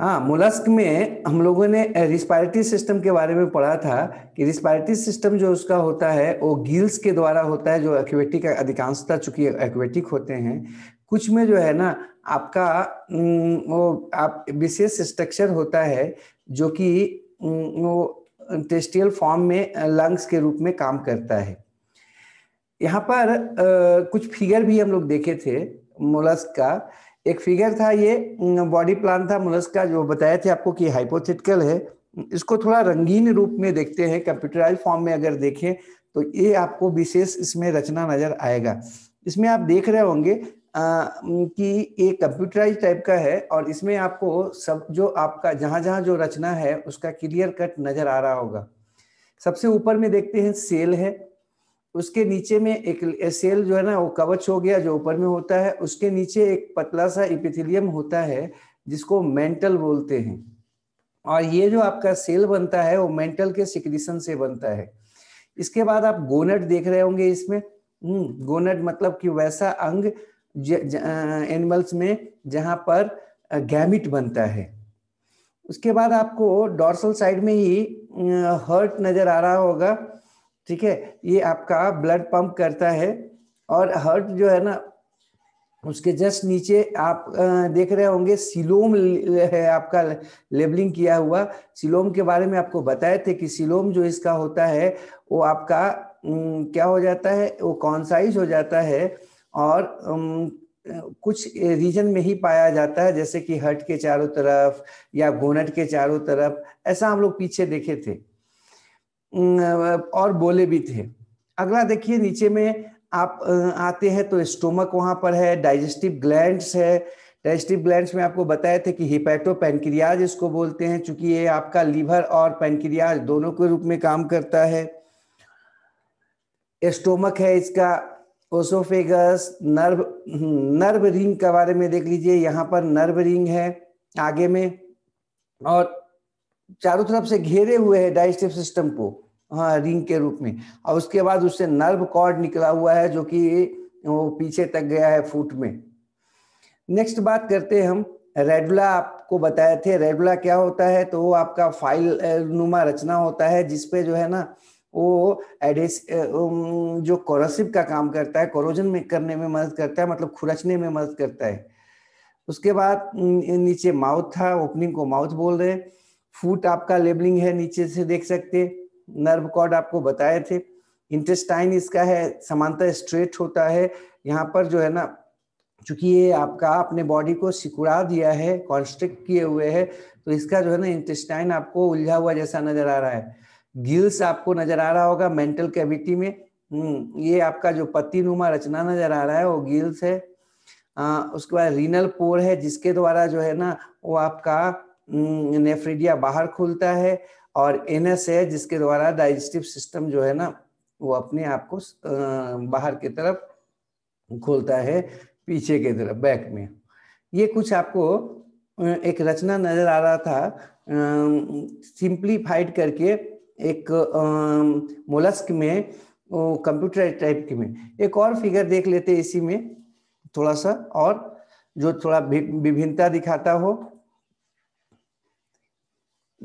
हाँ मोलस्क में हम लोगों ने रिस्पायरेटरी सिस्टम के बारे में पढ़ा था कि रिस्पायरेटरी सिस्टम जो उसका होता है वो गिल्स के द्वारा होता है जो एक्वेटिक अधिकांशता चूंकि एक्वेटिक होते हैं कुछ में जो है ना आपका वो आप विशेष स्ट्रक्चर होता है जो कि वो टेस्टियल फॉर्म में लंग्स के रूप में काम करता है यहाँ पर आ, कुछ फिगर भी हम लोग देखे थे मोलस्क का एक फिगर था ये बॉडी प्लान था मुलस का जो बताए थे आपको कि हाइपोथेटिकल है इसको थोड़ा रंगीन रूप में देखते हैं कंप्यूटराइज फॉर्म में अगर देखें तो ये आपको विशेष इसमें रचना नजर आएगा इसमें आप देख रहे होंगे कि ये कंप्यूटराइज टाइप का है और इसमें आपको सब जो आपका जहां जहां जो रचना है उसका क्लियर कट नजर आ रहा होगा सबसे ऊपर में देखते हैं सेल है उसके नीचे में एक एसेल जो है ना वो कवच हो गया जो ऊपर में होता है उसके नीचे एक पतला सा इपिथिलियम होता है जिसको मेंटल बोलते हैं और ये जो आपका सेल बनता है वो मेंटल के सिक्रीशन से बनता है इसके बाद आप गोनट देख रहे होंगे इसमें हम्म, गोनट मतलब कि वैसा अंग एनिमल्स में जहां पर गैमिट बनता है उसके बाद आपको डॉर्सल साइड में ही हर्ट नजर आ रहा होगा ठीक है ये आपका ब्लड पंप करता है और हर्ट जो है ना उसके जस्ट नीचे आप देख रहे होंगे सिलोम है आपका लेबलिंग किया हुआ सिलोम के बारे में आपको बताए थे कि सिलोम जो इसका होता है वो आपका क्या हो जाता है वो कॉन्साइज हो जाता है और कुछ रीजन में ही पाया जाता है जैसे कि हट के चारों तरफ या घोनट के चारों तरफ ऐसा हम लोग पीछे देखे थे और बोले भी थे अगला देखिए नीचे में आप आते हैं तो स्टोमक वहां पर है डाइजेस्टिव ग्लैंड्स है डाइजेस्टिव ग्लैंड्स में आपको बताए थे कि हिपैटो पैनक्रियाज इसको बोलते हैं चूंकि ये आपका लीवर और पैनक्रियाज दोनों के रूप में काम करता है स्टोमक है इसका ओसोफेगस नर्व नर्व रिंग के बारे में देख लीजिए यहाँ पर नर्व रिंग है आगे में और चारों तरफ से घेरे हुए है डाइजेस्टिव सिस्टम को हाँ रिंग के रूप में और उसके बाद उससे नर्व कॉर्ड निकला हुआ है जो कि वो पीछे तक गया है फूट में नेक्स्ट बात करते हैं हम रेडुला आपको बताए थे रेडुला क्या होता है तो वो आपका फाइल नुमा रचना होता है जिसपे जो है ना वो एडेस जो कोरोसिव का काम करता है कोरोजन में करने में मदद करता है मतलब खुरचने में मदद करता है उसके बाद नीचे माउथ था ओपनिंग को माउथ बोल रहे हैं फूट आपका लेबलिंग है नीचे से देख सकते नर्व कॉर्ड आपको बताए थे इंटेस्टाइन इसका है समानता स्ट्रेट होता है यहाँ पर जो है ना चूंकि ये आपका अपने बॉडी को सिकुड़ा दिया है कॉन्स्ट्रिक्ट किए हुए है तो इसका जो है ना इंटेस्टाइन आपको उलझा हुआ जैसा नजर आ रहा है गिल्स आपको नजर आ रहा होगा मेंटल कैविटी में हम्म, ये आपका जो पत्ती नुमा रचना नजर आ रहा है वो गिल्स है आ, उसके बाद रीनल पोर है जिसके द्वारा जो है ना वो आपका हम्म, नेफ्रिडिया बाहर खुलता है और एन है जिसके द्वारा डाइजेस्टिव सिस्टम जो है ना वो अपने आप को बाहर की तरफ खोलता है पीछे की तरफ बैक में ये कुछ आपको एक रचना नजर आ रहा था सिंप्लीफाइड करके एक मोलस्क में कंप्यूटर टाइप के में एक और फिगर देख लेते इसी में थोड़ा सा और जो थोड़ा विभिन्नता दिखाता हो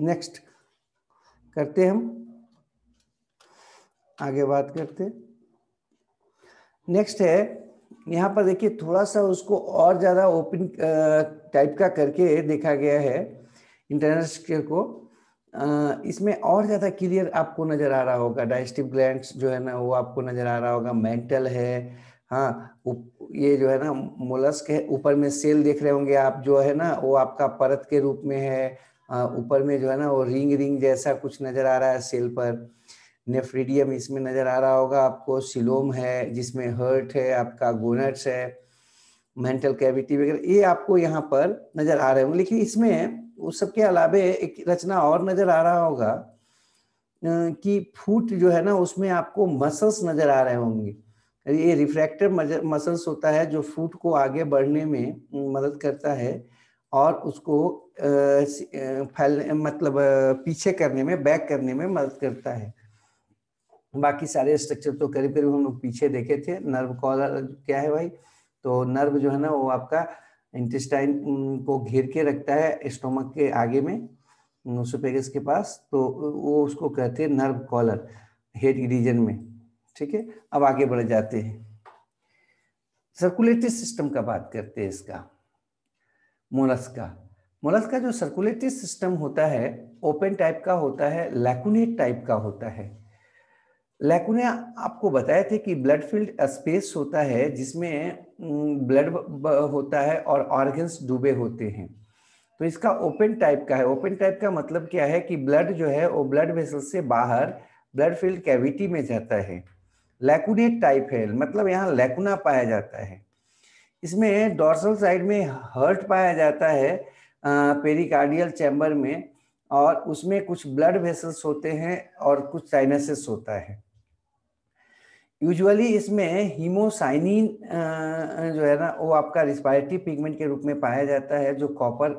नेक्स्ट करते हम आगे बात करते नेक्स्ट है यहाँ पर देखिए थोड़ा सा उसको और ज़्यादा ओपन टाइप का करके देखा गया है इंटरनल स्ट्रक्चर को इसमें और ज़्यादा क्लियर आपको नज़र आ रहा होगा डाइजेस्टिव ग्लैंड जो है ना वो आपको नज़र आ रहा होगा मेंटल है हाँ ये जो है ना मोलस्क है ऊपर में सेल देख रहे होंगे आप जो है ना वो आपका परत के रूप में है ऊपर में जो है ना वो रिंग रिंग जैसा कुछ नजर आ रहा है सेल पर नेफ्रीडियम इसमें नजर आ रहा होगा आपको सिलोम है जिसमें हर्ट है आपका गोनट्स है मेंटल कैविटी वगैरह ये आपको यहाँ पर नजर आ रहे होंगे लेकिन इसमें उस सब के अलावे एक रचना और नजर आ रहा होगा कि फूट जो है ना उसमें आपको मसल्स नजर आ रहे होंगे ये रिफ्रैक्टर मसल्स होता है जो फूट को आगे बढ़ने में मदद करता है और उसको फैलने मतलब पीछे करने में बैक करने में मदद करता है बाकी सारे स्ट्रक्चर तो करीब करीब हम लोग पीछे देखे थे नर्व कॉलर क्या है भाई तो नर्व जो है ना वो आपका इंटेस्टाइन को घेर के रखता है स्टोमक के आगे में सुपेगस के पास तो वो उसको कहते हैं नर्व कॉलर हेड रीजन में ठीक है अब आगे बढ़ जाते हैं सर्कुलेटरी सिस्टम का बात करते हैं इसका मोलस का मोलस का जो सर्कुलेटरी सिस्टम होता है ओपन टाइप का होता है लैकुनेट टाइप का होता है लैकुने आपको बताए थे कि ब्लड फील्ड स्पेस होता है जिसमें ब्लड होता है और ऑर्गन्स डूबे होते हैं तो इसका ओपन टाइप का है ओपन टाइप का मतलब क्या है कि ब्लड जो है वो ब्लड वेसल से बाहर ब्लड फील्ड कैविटी में जाता है लैकुनेट टाइप है मतलब यहाँ लैकुना पाया जाता है इसमें डॉर्सल साइड में हर्ट पाया जाता है पेरिकार्डियल चैम्बर में और उसमें कुछ ब्लड वेसल्स होते हैं और कुछ साइनसिस होता है यूजुअली इसमें हीमोसाइनिन जो है ना वो आपका रिस्पायरेटरी पिगमेंट के रूप में पाया जाता है जो कॉपर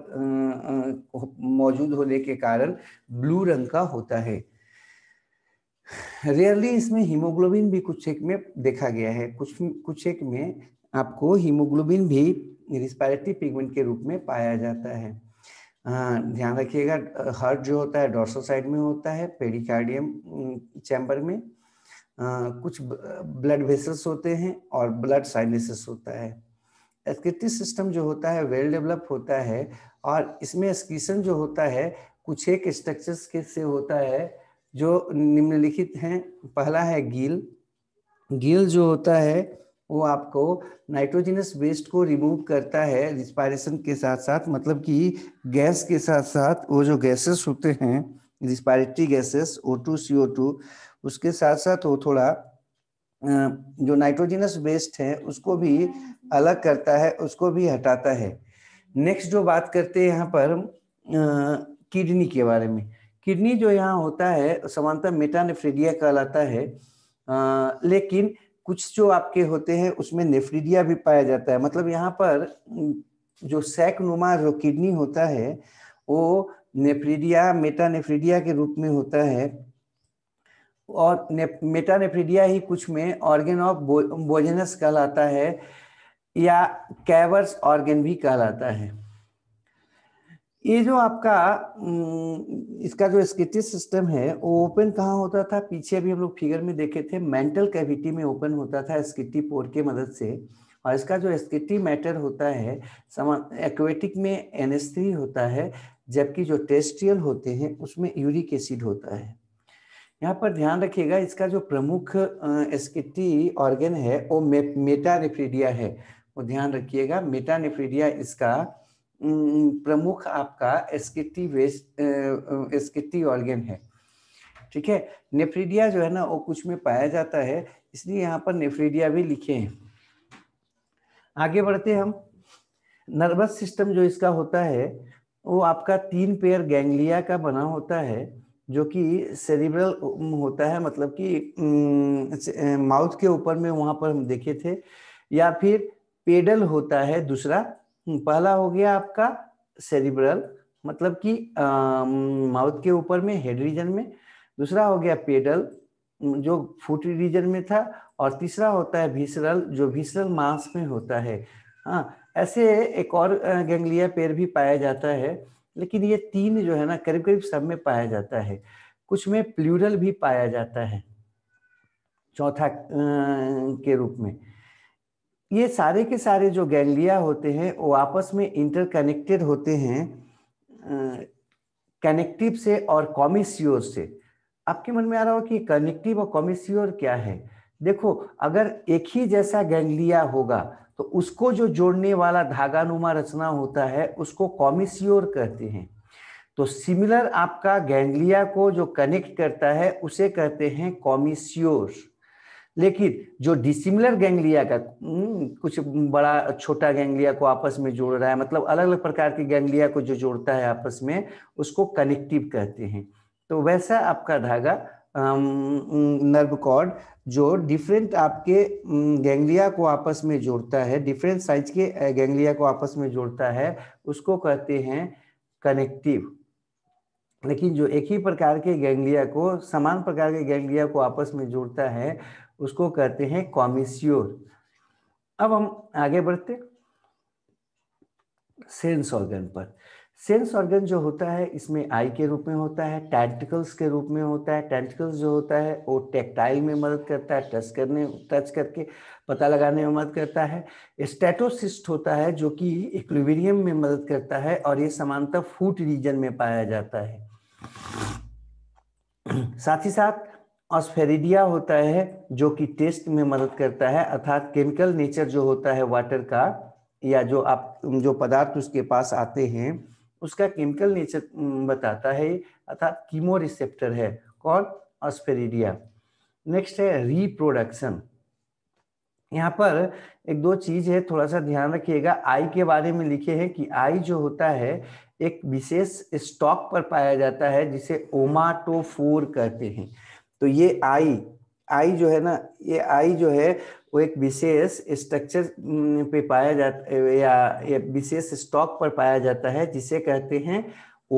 मौजूद होने के कारण ब्लू रंग का होता है रेयरली इसमें हीमोग्लोबिन भी कुछ एक में देखा गया है कुछ कुछ एक में आपको हीमोग्लोबिन भी रिस्पायरेटरी पिगमेंट के रूप में पाया जाता है ध्यान रखिएगा हर्ट जो होता है डॉर्सो साइड में होता है पेरिकार्डियम चैम्बर में कुछ ब्लड वेसल्स होते हैं और ब्लड साइनेसिस होता है एस्किटिस सिस्टम जो होता है वेल डेवलप होता है और इसमें एस्किसन जो होता है कुछ एक स्ट्रक्चर्स के से होता है जो निम्नलिखित हैं पहला है गील गील जो होता है वो आपको नाइट्रोजिनस वेस्ट को रिमूव करता है रिस्पायरेशन के साथ साथ मतलब कि गैस के साथ साथ वो जो गैसेस होते हैं respiratory gases O two C O two उसके साथ साथ वो थोड़ा जो नाइट्रोजिनस वेस्ट है उसको भी अलग करता है उसको भी हटाता है नेक्स्ट जो बात करते हैं यहाँ पर किडनी के बारे में किडनी जो यहाँ होता है समानता मेटानेफ्रेडिया कहलाता है आ, लेकिन कुछ जो आपके होते हैं उसमें नेफ्रीडिया भी पाया जाता है मतलब यहाँ पर जो सैक नुमा जो किडनी होता है वो नेफ्रीडिया मेटानेफ्रीडिया के रूप में होता है और ने, मेटानेफ्रीडिया ही कुछ में ऑर्गेन ऑफ बो, बोजनस कहलाता है या कैवर्स ऑर्गेन भी कहलाता है ये जो आपका इसका जो स्केटिस सिस्टम है वो ओपन कहाँ होता था पीछे भी हम लोग फिगर में देखे थे मेंटल कैविटी में ओपन होता था स्किटी पोर के मदद से और इसका जो स्किटी मैटर होता है एक्वेटिक में एन होता है जबकि जो टेस्टियल होते हैं उसमें यूरिक एसिड होता है यहाँ पर ध्यान रखिएगा इसका जो प्रमुख एस्किटी ऑर्गेन है वो मे, मेटानेफ्रीडिया है वो ध्यान रखिएगा मेटानेफ्रीडिया इसका प्रमुख आपका एसकेटी वेस्ट एसकेटी ऑर्गेन है ठीक है नेफ्रीडिया जो है ना वो कुछ में पाया जाता है इसलिए यहाँ पर नेफ्रीडिया भी लिखे हैं आगे बढ़ते हम नर्वस सिस्टम जो इसका होता है वो आपका तीन पेयर गैंग्लिया का बना होता है जो कि सेरिब्रल होता है मतलब कि माउथ के ऊपर में वहाँ पर हम देखे थे या फिर पेडल होता है दूसरा पहला हो गया आपका सेरिब्रल मतलब कि माउथ के ऊपर में हेड रीजन में दूसरा हो गया पेडल जो फुट रीजन में था और तीसरा होता है भीसरल जो भीसरल मांस में होता है हाँ ऐसे एक और गैंग्लिया पेड़ भी पाया जाता है लेकिन ये तीन जो है ना करीब करीब सब में पाया जाता है कुछ में प्लूरल भी पाया जाता है चौथा के रूप में ये सारे के सारे जो गैंग्लिया होते हैं वो आपस में इंटरकनेक्टेड होते हैं कनेक्टिव से और कॉमिस्योर से आपके मन में आ रहा हो कि कनेक्टिव और कॉमिस्योर क्या है देखो अगर एक ही जैसा गैंग्लिया होगा तो उसको जो जोड़ने वाला धागानुमा रचना होता है उसको कॉमिस्योर कहते हैं तो सिमिलर आपका गैंग्लिया को जो कनेक्ट करता है उसे कहते हैं कॉमिस्योर लेकिन जो डिसिमिलर गैंगलिया का हम्म, कुछ बड़ा छोटा गैंगलिया को आपस में जोड़ रहा है मतलब अलग अलग प्रकार के गैंगलिया को जो जोड़ता है आपस में उसको कनेक्टिव कहते हैं तो वैसा आपका धागा नर्व कॉर्ड जो डिफरेंट आपके गैंगलिया हम्म, को आपस में जोड़ता है डिफरेंट साइज के गैंगलिया को आपस में जोड़ता है उसको कहते हैं कनेक्टिव लेकिन जो एक ही प्रकार के गैंगलिया को समान प्रकार के गैंग्लिया को आपस में जोड़ता है उसको कहते हैं कॉमिस्योर अब हम आगे बढ़ते सेंस ऑर्गन पर सेंस ऑर्गन जो होता है इसमें आई के रूप में होता है टेंटिकल्स के रूप में होता है टेंटिकल्स जो होता है वो टेक्टाइल में मदद करता है टच करने टच करके पता लगाने में मदद करता है स्टेटोसिस्ट होता है जो कि इक्विवेरियम में मदद करता है और ये समानता फूट रीजन में पाया जाता है साथ ही साथ ऑस्फेरिडिया होता है जो कि टेस्ट में मदद करता है अर्थात केमिकल नेचर जो होता है वाटर का या जो आप जो पदार्थ उसके पास आते हैं उसका केमिकल नेचर बताता है अर्थात कीमो रिसेप्टर है कौन ऑस्फेरिडिया नेक्स्ट है रिप्रोडक्शन यहाँ पर एक दो चीज है थोड़ा सा ध्यान रखिएगा आई के बारे में लिखे हैं कि आई जो होता है एक विशेष स्टॉक पर पाया जाता है जिसे ओमाटोफोर कहते हैं तो ये आई आई जो है ना ये आई जो है वो एक विशेष स्ट्रक्चर पे पाया जाता या विशेष स्टॉक पर पाया जाता है जिसे कहते हैं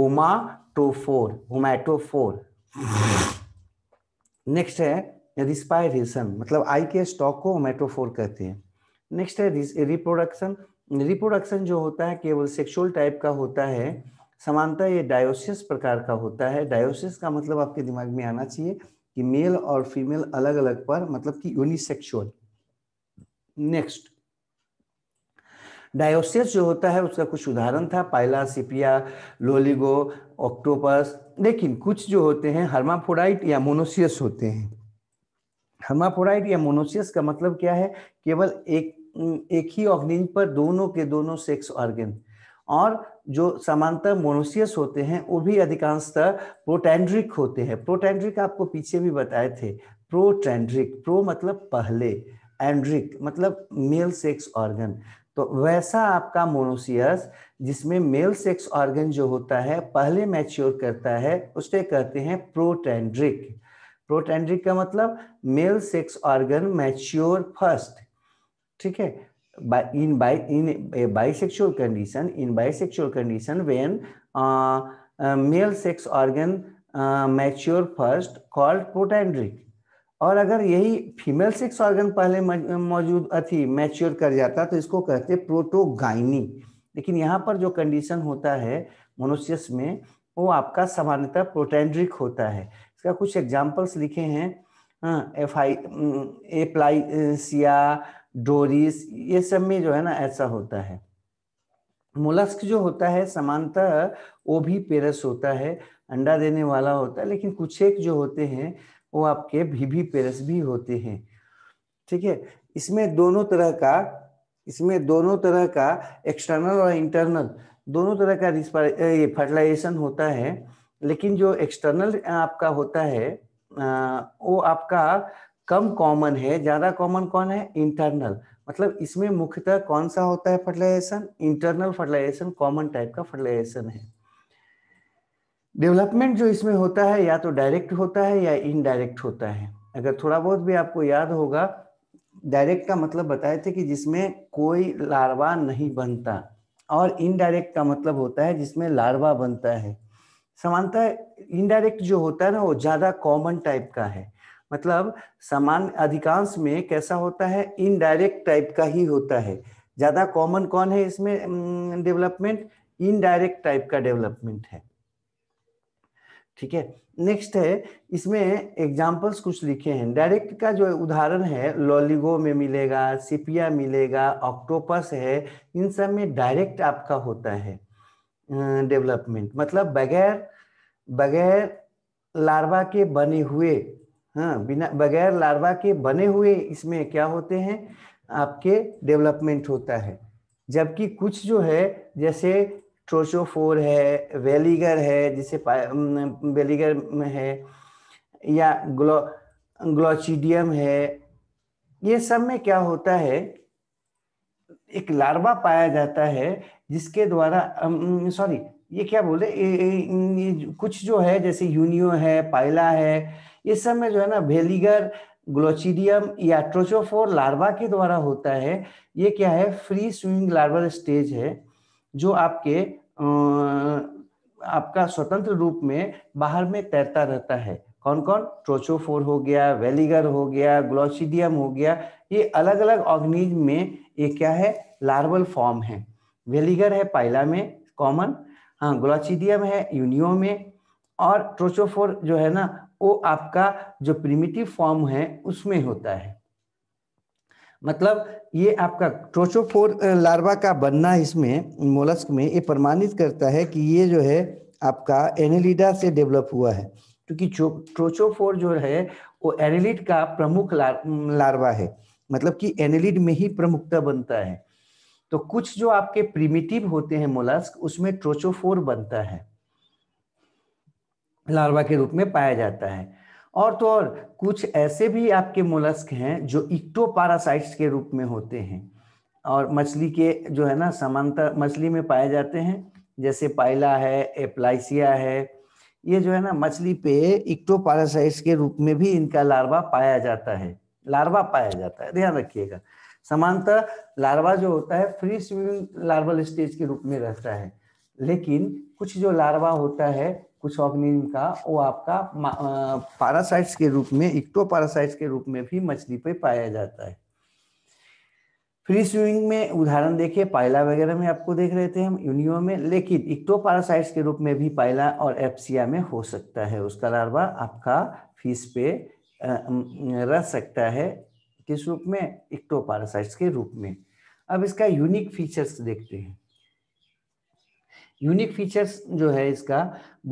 ओमाटोफोर ओमैटोफोर नेक्स्ट है रिस्पायरेशन मतलब आई के स्टॉक को ओमेटोफोर कहते हैं नेक्स्ट है रिप्रोडक्शन रिप्रोडक्शन जो होता है केवल सेक्सुअल टाइप का होता है समानता ये डायोसिस प्रकार का होता है डायोसिस का मतलब आपके दिमाग में आना चाहिए कि मेल और फीमेल अलग अलग पर मतलब कि यूनिसेक्सुअल नेक्स्ट डायोसेस जो होता है उसका कुछ उदाहरण था पाइला सिपिया लोलिगो ऑक्टोपस लेकिन कुछ जो होते हैं हर्माफोडाइट या मोनोसियस होते हैं हर्माफोडाइट या मोनोसियस का मतलब क्या है केवल एक एक ही ऑर्गेनिज पर दोनों के दोनों सेक्स ऑर्गेन और जो समांतर मोनोसियस होते हैं वो भी अधिकांशतः प्रोटेंड्रिक होते हैं प्रोटेंड्रिक आपको पीछे भी बताए थे प्रोटेंड्रिक प्रो मतलब पहले एंड्रिक मतलब मेल सेक्स ऑर्गन तो वैसा आपका मोनोसियस जिसमें मेल सेक्स ऑर्गन जो होता है पहले मैच्योर करता है उससे कहते हैं प्रोटेंड्रिक प्रोटेंड्रिक का मतलब male sex organ mature first ठीक है by in by in a bisexual condition in bisexual condition when uh, a male sex organ uh, mature first called protandric और अगर यही फीमेल सेक्स ऑर्गन पहले मौजूद अति मैच्योर कर जाता तो इसको कहते प्रोटोगाइनी लेकिन यहाँ पर जो कंडीशन होता है मोनोसियस में वो आपका सामान्यतः प्रोटेंड्रिक होता है इसका कुछ एग्जांपल्स लिखे हैं एफ आई एप्लाइसिया डोरिस ये सब में जो है ना ऐसा होता है मुलस्क जो होता है समानता वो भी पेरस होता है अंडा देने वाला होता है लेकिन कुछ एक जो होते हैं वो आपके भी पेरस भी होते हैं ठीक है इसमें दोनों तरह का इसमें दोनों तरह का एक्सटर्नल और इंटरनल दोनों तरह का ये फर्टिलाइजेशन होता है लेकिन जो एक्सटर्नल आपका होता है वो आपका कम कॉमन है ज्यादा कॉमन कौन है इंटरनल मतलब इसमें मुख्यतः कौन सा होता है fertilisation internal fertilisation common type का फर्टिलाइजेशन है डेवलपमेंट जो इसमें होता है या तो डायरेक्ट होता है या इनडायरेक्ट होता है अगर थोड़ा बहुत भी आपको याद होगा डायरेक्ट का मतलब बताए थे कि जिसमें कोई लार्वा नहीं बनता और इनडायरेक्ट का मतलब होता है जिसमें लार्वा बनता है समानता इनडायरेक्ट जो होता है ना वो ज़्यादा कॉमन टाइप का है मतलब सामान्य अधिकांश में कैसा होता है इनडायरेक्ट टाइप का ही होता है ज़्यादा कॉमन कौन है इसमें डेवलपमेंट इनडायरेक्ट टाइप का डेवलपमेंट है ठीक है नेक्स्ट है इसमें एग्जाम्पल्स कुछ लिखे हैं डायरेक्ट का जो उदाहरण है लॉलीगो में मिलेगा सिपिया मिलेगा ऑक्टोपस है इन सब में डायरेक्ट आपका होता है डेवलपमेंट मतलब बगैर बगैर लार्वा के बने हुए हाँ बिना बगैर लार्वा के बने हुए इसमें क्या होते हैं आपके डेवलपमेंट होता है जबकि कुछ जो है जैसे ट्रोचोफोर है वेलीगर है जिसे वेलीगर में है या ग्लो ग्लोचिडियम है ये सब में क्या होता है एक लार्वा पाया जाता है जिसके द्वारा सॉरी ये क्या बोले ए, ए, ए, कुछ जो है जैसे यूनियो है पाइला है इस समय जो है ना भेलीगर ग्लोचिडियम या ट्रोचोफोर लार्वा के द्वारा होता है ये क्या है फ्री स्विमिंग लार्वल स्टेज है जो आपके आपका स्वतंत्र रूप में बाहर में तैरता रहता है कौन कौन ट्रोचोफोर हो गया वेलीगर हो गया ग्लोचिडियम हो गया ये अलग अलग ऑर्गनिज में ये क्या है लार्वल फॉर्म है वेलीगर है पाइला में कॉमन हाँ ग्लोसिडियम है यूनियो में और ट्रोचोफोर जो है ना वो आपका जो प्रिमिटिव फॉर्म है उसमें होता है मतलब ये आपका ट्रोचोफोर लार्वा का बनना इसमें मोलस्क में ये प्रमाणित करता है कि ये जो है आपका एनेलिडा से डेवलप हुआ है क्योंकि ट्रोचोफोर जो है वो एनेलिड का प्रमुख लार, लार्वा है मतलब कि एनेलिड में ही प्रमुखता बनता है तो कुछ जो आपके प्रिमिटिव होते हैं मोलस्क उसमें ट्रोचोफोर बनता है लार्वा के रूप में पाया जाता है और तो और कुछ ऐसे भी आपके मोलस्क हैं जो इक्टो पारासाइट्स के रूप में होते हैं और मछली के जो है ना समांतर मछली में पाए जाते हैं जैसे पाइला है एप्लाइसिया है ये जो है ना मछली पे इक्टो पारासाइट्स के रूप में भी इनका लार्वा पाया जाता है लार्वा पाया जाता है ध्यान रखिएगा समानता लार्वा जो होता है फ्री स्विमिंग लार्वल स्टेज के रूप में रहता है लेकिन कुछ जो लार्वा होता है कुछ ऑर्गेनिज्म का वो आपका पैरासाइट्स के रूप में इक्टो पैरासाइट्स के रूप में भी मछली पे पाया जाता है फ्री स्विमिंग में उदाहरण देखिए पायला वगैरह में आपको देख रहे थे हम यूनियो में लेकिन इक्टो पैरासाइट्स के रूप में भी पायला और एप्सिया में हो सकता है उसका लार्वा आपका फिश पे रह सकता है किस रूप में इक्टो पैरासाइट्स के रूप में अब इसका यूनिक फीचर्स देखते हैं यूनिक फीचर्स जो है इसका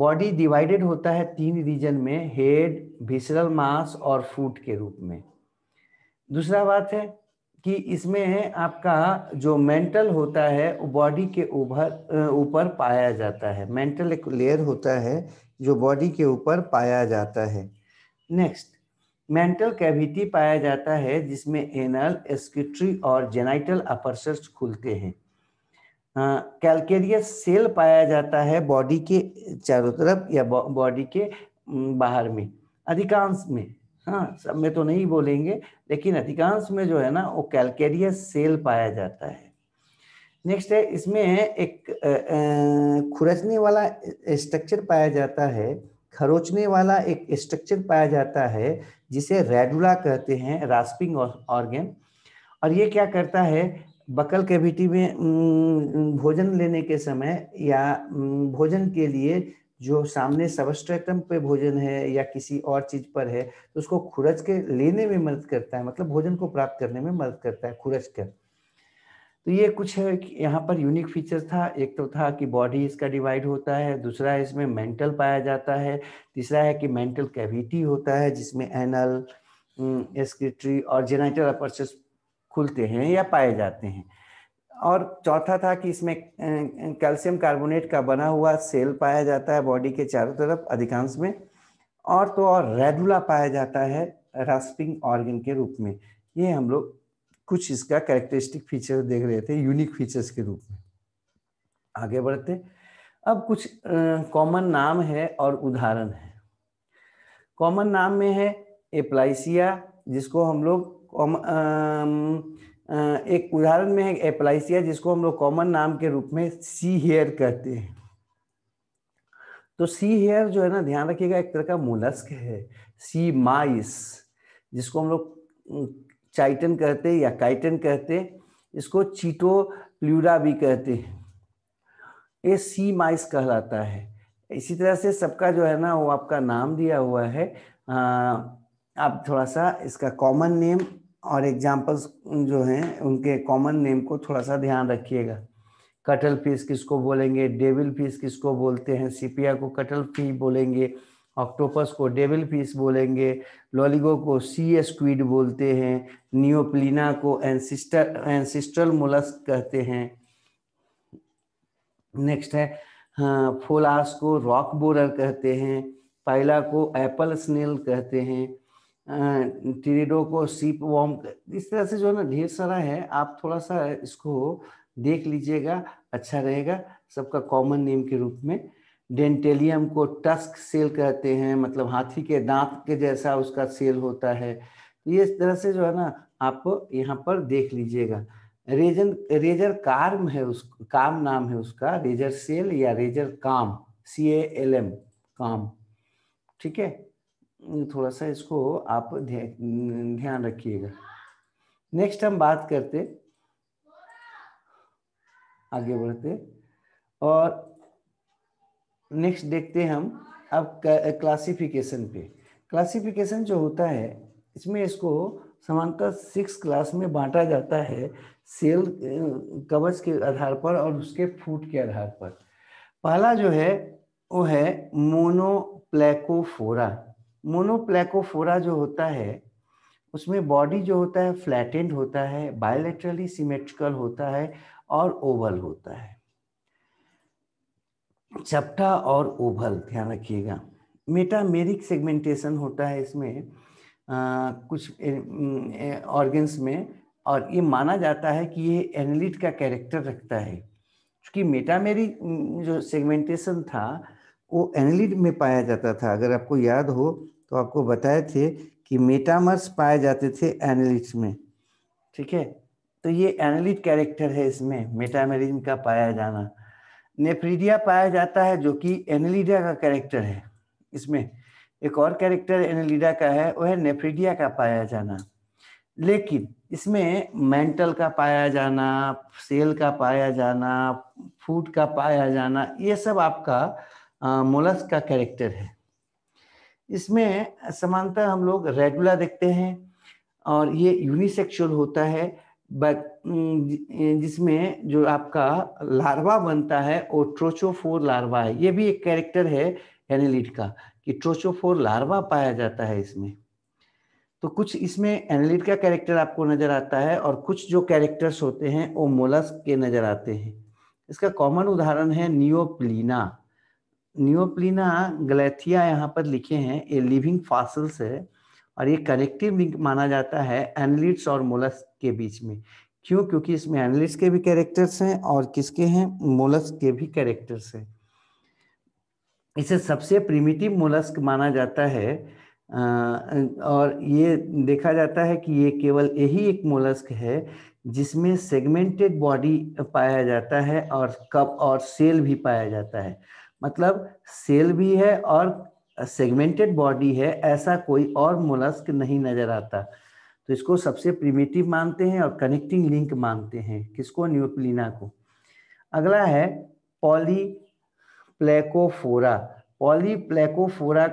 बॉडी डिवाइडेड होता है तीन रीजन में हेड भिसरल मास और फूट के रूप में दूसरा बात है कि इसमें आपका जो मेंटल होता है बॉडी के ऊपर ऊपर पाया जाता है मेंटल एक लेयर होता है जो बॉडी के ऊपर पाया जाता है नेक्स्ट मेंटल कैविटी पाया जाता है जिसमें एनल एस्क्यूटरी और जेनाइटल अपर्स खुलते हैं कैलकेरियस हाँ, सेल पाया जाता है बॉडी के चारों तरफ या बॉडी के बाहर में अधिकांश में हाँ सब में तो नहीं बोलेंगे लेकिन अधिकांश में जो है ना वो कैलकेरियस सेल पाया जाता है नेक्स्ट है इसमें एक खुरचने वाला स्ट्रक्चर पाया जाता है खरोचने वाला एक स्ट्रक्चर पाया जाता है जिसे रेडुला कहते हैं रास्पिंग ऑर्गेन और ये क्या करता है बकल कैविटी में भोजन लेने के समय या भोजन के लिए जो सामने सबस्ट्रेटम पे भोजन है या किसी और चीज पर है तो उसको खुरच के लेने में मदद करता है मतलब भोजन को प्राप्त करने में मदद करता है खुरच कर तो ये कुछ है यहाँ पर यूनिक फीचर था एक तो था कि बॉडी इसका डिवाइड होता है दूसरा है इसमें मेंटल पाया जाता है तीसरा है कि मेंटल कैविटी होता है जिसमें एनल एस्क्रिटरी और जेनाइटल अपर्चस खुलते हैं या पाए जाते हैं और चौथा था कि इसमें कैल्शियम कार्बोनेट का बना हुआ सेल पाया जाता है बॉडी के चारों तरफ अधिकांश में और तो और रेडुला पाया जाता है रास्पिंग ऑर्गन के रूप में ये हम लोग कुछ इसका कैरेक्टरिस्टिक फीचर देख रहे थे यूनिक फीचर्स के रूप में आगे बढ़ते अब कुछ कॉमन नाम है और उदाहरण है कॉमन नाम में है एप्लाइसिया जिसको हम लोग एक उदाहरण में है एप्लाइसिया जिसको हम लोग कॉमन नाम के रूप में सी हेयर कहते हैं तो सी हेयर जो है ना ध्यान रखिएगा एक तरह का मोलस्क है सी माइस जिसको हम लोग चाइटन कहते या काइटन कहते इसको चीटो प्लूरा भी कहते हैं ये सी माइस कहलाता है इसी तरह से सबका जो है ना वो आपका नाम दिया हुआ है आ, आप थोड़ा सा इसका कॉमन नेम और एग्जाम्पल्स जो हैं उनके कॉमन नेम को थोड़ा सा ध्यान रखिएगा कटल फिश किसको बोलेंगे डेविल फिश किसको बोलते हैं सीपिया को कटल फिश बोलेंगे ऑक्टोपस को डेविल फिश बोलेंगे लॉलीगो को सी स्क्वीड बोलते हैं नियोप्लिना को एंसिस्टर एंसिस्ट्रल मोलस्क कहते हैं नेक्स्ट है हाँ, फोलास को रॉक बोरर कहते हैं पाइला को एप्पल स्नेल कहते हैं टीरिडो को सीप वॉम इस तरह से जो है ना ढेर सारा है आप थोड़ा सा इसको देख लीजिएगा अच्छा रहेगा सबका कॉमन नेम के रूप में डेंटेलियम को टस्क सेल कहते हैं मतलब हाथी के दांत के जैसा उसका सेल होता है तो ये इस तरह से जो है ना आप यहाँ पर देख लीजिएगा रेजन रेजर कार्म है उस काम नाम है उसका रेजर सेल या रेजर काम सी ए एल एम काम ठीक है थोड़ा सा इसको आप ध्यान रखिएगा नेक्स्ट हम बात करते आगे बढ़ते और नेक्स्ट देखते हम अब क्लासिफिकेशन पे क्लासिफिकेशन जो होता है इसमें इसको समानता सिक्स क्लास में बांटा जाता है सेल कवच के आधार पर और उसके फूट के आधार पर पहला जो है वो है मोनोप्लेकोफोरा मोनोप्लेकोफोरा जो होता है उसमें बॉडी जो होता है फ्लैटेंड होता है बायोलेट्रली सिमेट्रिकल होता है और ओवल होता है चपटा और ओवल ध्यान रखिएगा मेटामेरिक सेगमेंटेशन होता है इसमें आ, कुछ ऑर्गन्स में और ये माना जाता है कि ये एनलिट का कैरेक्टर रखता है क्योंकि मेटामेरिक जो सेगमेंटेशन था वो एनलिट में पाया जाता था अगर आपको याद हो तो आपको बताए थे कि मेटामर्स पाए जाते थे एनालिट्स में ठीक है तो ये एनालिट कैरेक्टर है इसमें मेटामेरिज्म का पाया जाना नेफ्रीडिया पाया जाता है जो कि एनलिडिया का कैरेक्टर है इसमें एक और कैरेक्टर एनलिडा का है वह है नेफ्रीडिया का पाया जाना लेकिन इसमें मेंटल का पाया जाना सेल का पाया जाना फूड का पाया जाना ये सब आपका मोलस का कैरेक्टर है इसमें समानता हम लोग रेगुला देखते हैं और ये यूनिसेक्सुअल होता है बट जिसमें जो आपका लार्वा बनता है वो ट्रोचोफोर लार्वा है ये भी एक कैरेक्टर है एनालिट का कि ट्रोचोफोर लार्वा पाया जाता है इसमें तो कुछ इसमें एनिलिड का कैरेक्टर आपको नज़र आता है और कुछ जो कैरेक्टर्स होते हैं वो मोलस्क के नज़र आते हैं इसका कॉमन उदाहरण है नियोप्लीना न्यूप्लिना गलेथिया यहाँ पर लिखे हैं ये लिविंग फासल्स है और ये कनेक्टिव लिंक माना जाता है एनलिट्स और मोलस के बीच में क्यों क्योंकि इसमें एनलिट्स के भी कैरेक्टर्स हैं और किसके हैं मोलस के भी कैरेक्टर्स हैं इसे सबसे प्रिमिटिव मोलस्क माना जाता है और ये देखा जाता है कि ये केवल यही एक मोलस्क है जिसमें सेगमेंटेड बॉडी पाया जाता है और कप और सेल भी पाया जाता है मतलब सेल भी है और सेगमेंटेड बॉडी है ऐसा कोई और मोलस्क नहीं नजर आता तो इसको सबसे प्रिमेटिव मानते हैं और कनेक्टिंग लिंक मानते हैं किसको न्यूक्लिना को अगला है पॉली प्लेकोफोरा पॉली प्लेकोफोरा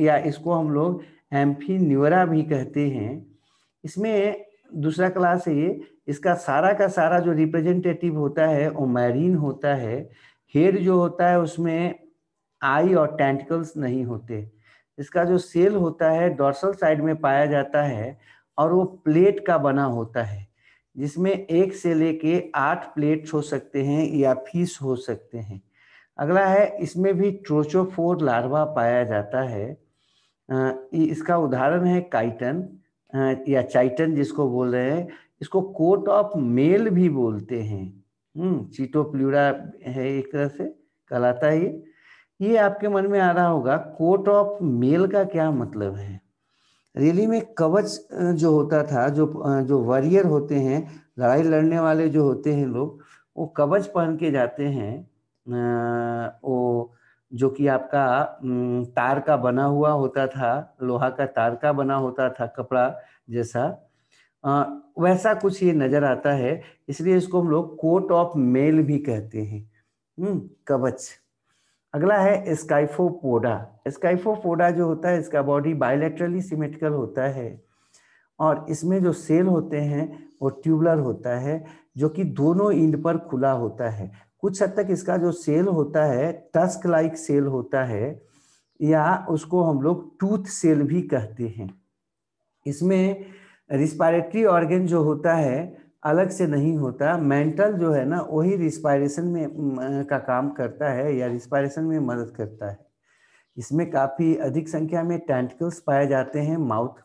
या इसको हम लोग एम्फीन्यूरा भी कहते हैं इसमें दूसरा क्लास है ये इसका सारा का सारा जो रिप्रेजेंटेटिव होता है ओमैरिन होता है हेड जो होता है उसमें आई और टेंटिकल्स नहीं होते इसका जो सेल होता है डॉर्सल साइड में पाया जाता है और वो प्लेट का बना होता है जिसमें एक से लेके आठ प्लेट्स हो सकते हैं या फीस हो सकते हैं अगला है इसमें भी ट्रोचोफोर लार्वा पाया जाता है इसका उदाहरण है काइटन या चाइटन जिसको बोल रहे हैं इसको कोट ऑफ मेल भी बोलते हैं हम्म चीटो प्लूरा है एक तरह से कहलाता है ये ये आपके मन में आ रहा होगा कोट ऑफ मेल का क्या मतलब है रेली में कवच जो होता था जो जो वॉरियर होते हैं लड़ाई लड़ने वाले जो होते हैं लोग वो कवच पहन के जाते हैं वो जो कि आपका तार का बना हुआ होता था लोहा का तार का बना होता था कपड़ा जैसा आ, वैसा कुछ ये नजर आता है इसलिए इसको हम लोग कोट ऑफ मेल भी कहते हैं हम्म, कवच अगला है स्काइफोपोडा स्काइफोपोडा जो होता है इसका बॉडी बायोलेट्रली सिमेट्रिकल होता है और इसमें जो सेल होते हैं वो ट्यूबलर होता है जो कि दोनों इंड पर खुला होता है कुछ हद तक इसका जो सेल होता है टस्क लाइक सेल होता है या उसको हम लोग टूथ सेल भी कहते हैं इसमें रिस्पायरेटरी ऑर्गेन जो होता है अलग से नहीं होता मेंटल जो है ना वही रिस्पायरेशन में का काम करता है या रिस्पायरेशन में मदद करता है इसमें काफ़ी अधिक संख्या में टेंटिकल्स पाए जाते हैं माउथ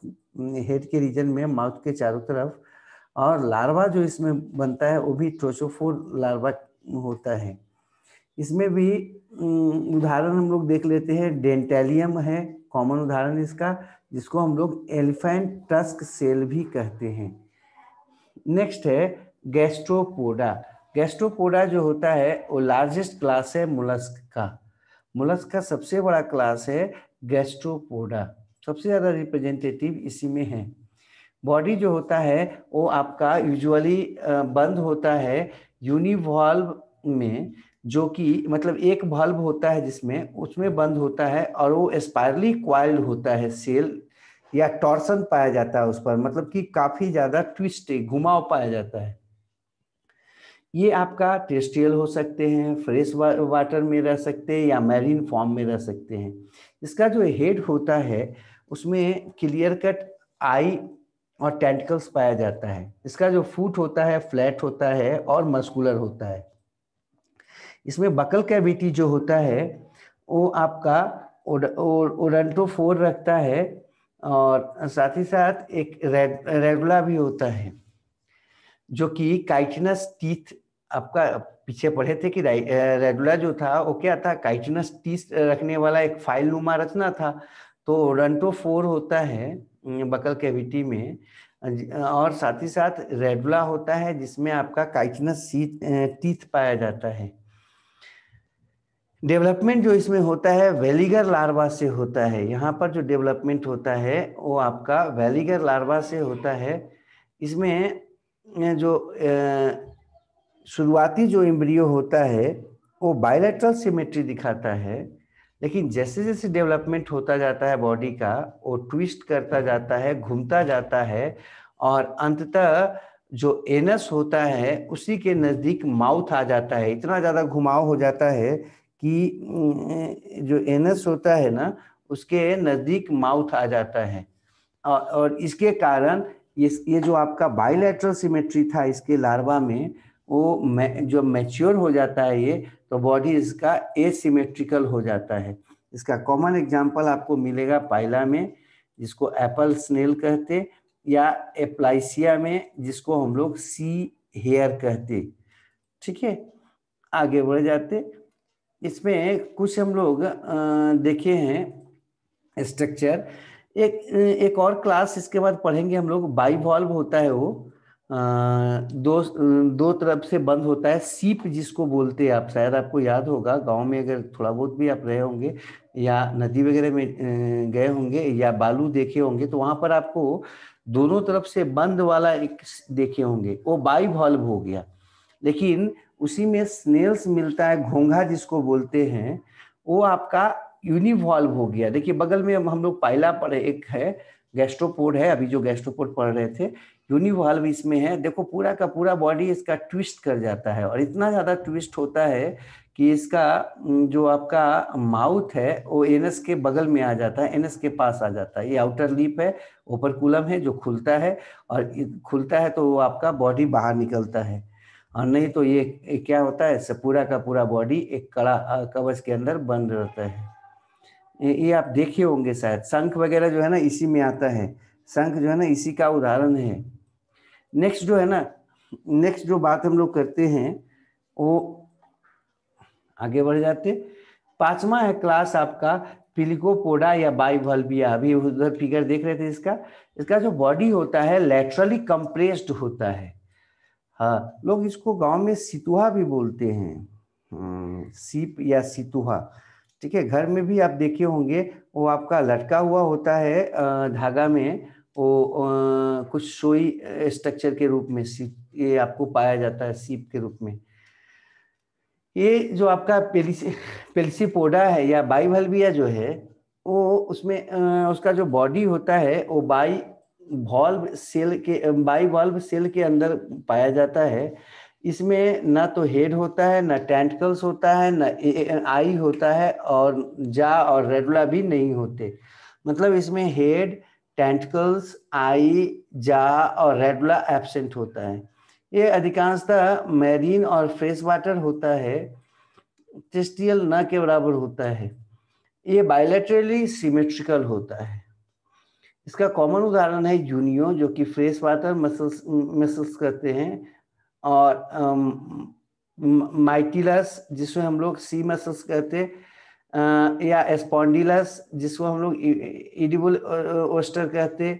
हेड के रीजन में माउथ के चारों तरफ और लार्वा जो इसमें बनता है वो भी ट्रोचोफोर लार्वा होता है इसमें भी उदाहरण हम लोग देख लेते हैं डेंटेलियम है कॉमन उदाहरण इसका जिसको हम लोग एलिफेंट टस्क सेल भी कहते हैं नेक्स्ट है गैस्ट्रोपोडा गैस्ट्रोपोडा जो होता है वो लार्जेस्ट क्लास है मुलस्क का मुलस्क का सबसे बड़ा क्लास है गैस्ट्रोपोडा सबसे ज़्यादा रिप्रेजेंटेटिव इसी में है बॉडी जो होता है वो आपका यूजुअली बंद होता है यूनिवॉल्व में जो कि मतलब एक बल्ब होता है जिसमें उसमें बंद होता है और वो स्पायरली क्वाइल्ड होता है सेल या टॉर्सन पाया जाता है उस पर मतलब कि काफी ज्यादा ट्विस्ट घुमाव पाया जाता है ये आपका टेस्टियल हो सकते हैं फ्रेश वा, वाटर में रह सकते हैं या मैरीन फॉर्म में रह सकते हैं इसका जो हेड होता है उसमें क्लियर कट आई और टेंटिकल्स पाया जाता है इसका जो फूट होता है फ्लैट होता है और मस्कुलर होता है इसमें बकल कैविटी जो होता है वो आपका फोर रखता है और साथ ही साथ एक रेड, रेगुला भी होता है जो कि काइटिनस टीथ आपका पीछे पढ़े थे कि रेगुला जो था वो क्या था काइटिनस टीथ रखने वाला एक फाइल नुमा रचना था तो फोर होता है बकल कैविटी में और साथ ही साथ रेडुला होता है जिसमें आपका काइटिनस टीथ पाया जाता है डेवलपमेंट जो इसमें होता है वेलीगर लार्वा से होता है यहाँ पर जो डेवलपमेंट होता है वो आपका वेलीगर लार्वा से होता है इसमें जो शुरुआती जो इम्रियो होता है वो बायोलेट्रल सिमेट्री दिखाता है लेकिन जैसे जैसे डेवलपमेंट होता जाता है बॉडी का वो ट्विस्ट करता जाता है घूमता जाता है और अंततः जो एनस होता है उसी के नज़दीक माउथ आ जाता है इतना ज़्यादा घुमाव हो जाता है कि जो एनस होता है ना उसके नज़दीक माउथ आ जाता है और इसके कारण ये ये जो आपका बायोलेटरल सिमेट्री था इसके लार्वा में वो जो मैच्योर हो जाता है ये तो बॉडी इसका एसिमेट्रिकल हो जाता है इसका कॉमन एग्जाम्पल आपको मिलेगा पाइला में जिसको एप्पल स्नेल कहते या एप्लाइसिया में जिसको हम लोग सी हेयर कहते ठीक है आगे बढ़ जाते इसमें कुछ हम लोग देखे हैं स्ट्रक्चर एक एक और क्लास इसके बाद पढ़ेंगे हम लोग बाईवॉल्व होता है वो दो दो तरफ से बंद होता है सीप जिसको बोलते हैं आप शायद आपको याद होगा गांव में अगर थोड़ा बहुत भी आप रहे होंगे या नदी वगैरह में गए होंगे या बालू देखे होंगे तो वहां पर आपको दोनों तरफ से बंद वाला एक देखे होंगे वो बाइवॉल्व हो गया लेकिन उसी में स्नेल्स मिलता है घोंघा जिसको बोलते हैं वो आपका यूनिवॉल्व हो गया देखिए बगल में हम लोग पाइला पढ़े एक है गैस्ट्रोपोड है अभी जो गैस्ट्रोपोड पढ़ रहे थे यूनिवाल्व इसमें है देखो पूरा का पूरा बॉडी इसका ट्विस्ट कर जाता है और इतना ज़्यादा ट्विस्ट होता है कि इसका जो आपका माउथ है वो एनस के बगल में आ जाता है एनस के पास आ जाता है ये आउटर लीप है ओपर कुलम है जो खुलता है और खुलता है तो वो आपका बॉडी बाहर निकलता है और नहीं तो ये क्या होता है सब पूरा का पूरा बॉडी एक कड़ा कवच के अंदर बंद रहता है ये आप देखे होंगे शायद शंख वगैरह जो है ना इसी में आता है शंख जो है ना इसी का उदाहरण है नेक्स्ट जो है ना नेक्स्ट जो बात हम लोग करते हैं वो आगे बढ़ जाते पांचवा है क्लास आपका पिलिकोपोडा या बाइवल्बिया अभी उधर फिगर देख रहे थे इसका इसका जो बॉडी होता है लेटरली कंप्रेस्ड होता है हाँ लोग इसको गांव में सितुहा भी बोलते हैं हम्म, सीप या सितुहा ठीक है घर में भी आप देखे होंगे वो आपका लटका हुआ होता है धागा में वो कुछ सोई स्ट्रक्चर के रूप में सीप ये आपको पाया जाता है सीप के रूप में ये जो आपका पेलिसी पोडा है या बाईवल्विया जो है वो उसमें उसका जो बॉडी होता है वो बाई वॉल्व सेल के बाई वॉल्व सेल के अंदर पाया जाता है इसमें ना तो हेड होता है ना टेंटकल्स होता है ना आई होता है और जा और रेडुला भी नहीं होते मतलब इसमें हेड टेंटकल्स आई जा और रेडुला एबसेंट होता है ये अधिकांशतः मैरीन और फ्रेश वाटर होता है टेस्टियल ना के बराबर होता है ये बायोलेट्रली सिमेट्रिकल होता है इसका कॉमन उदाहरण है जूनियो जो कि फ्रेश वाटर मसल्स मसल्स करते हैं और माइटिलस um, जिसमें हम लोग सी मसल्स करते हैं uh, या एस्पॉन्डिलस जिसको हम लोग इडिबल e, ओस्टर uh, कहते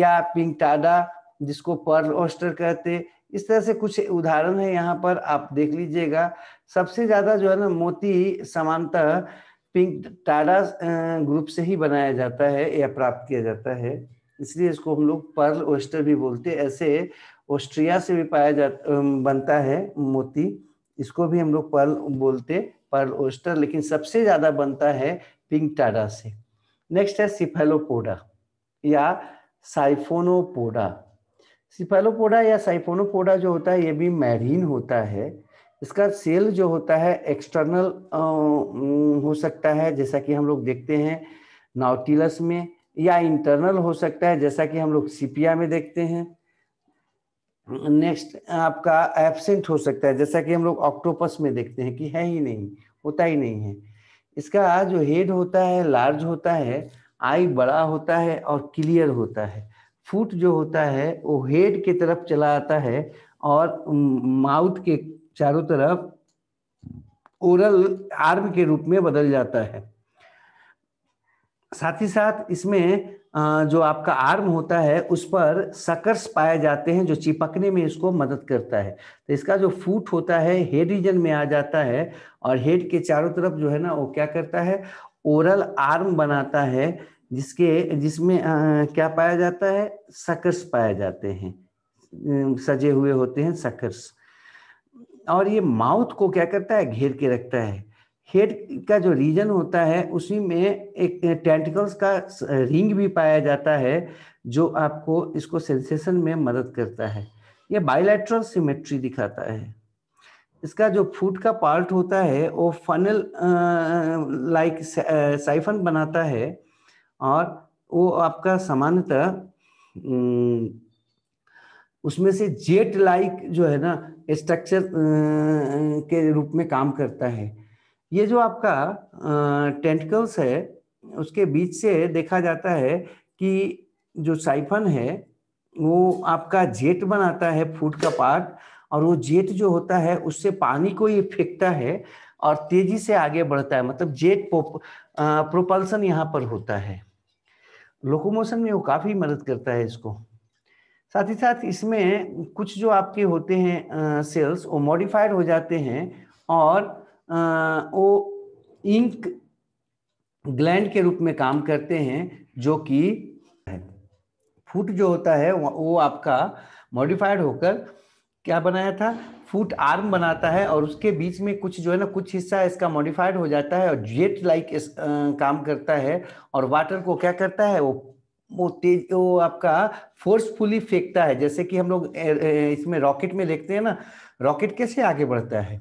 या पिंकटाडा जिसको पर्ल ओस्टर कहते इस तरह से कुछ उदाहरण है यहाँ पर आप देख लीजिएगा सबसे ज़्यादा जो है ना मोती समानता पिंक टाडा ग्रुप से ही बनाया जाता है या प्राप्त किया जाता है इसलिए इसको हम लोग पर्ल ओस्टर भी बोलते हैं ऐसे ऑस्ट्रिया से भी पाया जाता बनता है मोती इसको भी हम लोग पर्ल बोलते पर्ल ओस्टर लेकिन सबसे ज़्यादा बनता है पिंक टाडा से नेक्स्ट है सिफेलोपोडा या साइफोनोपोडा सिफेलोपोडा या साइफोनोपोडा जो होता है ये भी मैरीन होता है इसका सेल जो होता है एक्सटर्नल हो सकता है जैसा कि हम लोग देखते हैं नाउटिलस में या इंटरनल हो सकता है जैसा कि हम लोग सीपिया में देखते हैं नेक्स्ट आपका एबसेंट हो सकता है जैसा कि हम लोग ऑक्टोपस में देखते हैं कि है ही नहीं होता ही नहीं है इसका जो हेड होता है लार्ज होता है आई बड़ा होता है और क्लियर होता है फुट जो होता है वो हेड की तरफ चला आता है और माउथ के चारों तरफ ओरल आर्म के रूप में बदल जाता है साथ ही साथ इसमें जो आपका आर्म होता है उस पर सकर्स पाए जाते हैं जो चिपकने में इसको मदद करता है तो इसका जो फूट होता है हेड रीजन में आ जाता है और हेड के चारों तरफ जो है ना वो क्या करता है ओरल आर्म बनाता है जिसके जिसमें क्या पाया जाता है सकर्स पाए जाते हैं सजे हुए होते हैं सकर्स और ये माउथ को क्या करता है घेर के रखता है हेड का जो रीजन होता है उसी में एक टेंटिकल्स का रिंग भी पाया जाता है जो आपको इसको सेंसेशन में मदद करता है ये बायोलेट्रल सिमेट्री दिखाता है इसका जो फूट का पार्ट होता है वो फनल लाइक साइफन बनाता है और वो आपका सामान्यतः उसमें से जेट लाइक जो है ना स्ट्रक्चर के रूप में काम करता है ये जो आपका टेंटिकल्स है उसके बीच से देखा जाता है कि जो साइफन है वो आपका जेट बनाता है फूड का पार्ट और वो जेट जो होता है उससे पानी को ये फेंकता है और तेजी से आगे बढ़ता है मतलब जेट प्रोपल्सन यहाँ पर होता है लोकोमोशन में वो काफ़ी मदद करता है इसको साथ ही साथ इसमें कुछ जो आपके होते हैं सेल्स वो मॉडिफाइड हो जाते हैं और वो इंक ग्लैंड के रूप में काम करते हैं जो कि फुट जो होता है वो आपका मॉडिफाइड होकर क्या बनाया था फुट आर्म बनाता है और उसके बीच में कुछ जो है ना कुछ हिस्सा इसका मॉडिफाइड हो जाता है और जेट लाइक इस काम करता है और वाटर को क्या करता है वो वो तेज वो आपका फोर्सफुली फेंकता है जैसे कि हम लोग इसमें रॉकेट में देखते हैं ना रॉकेट कैसे आगे बढ़ता है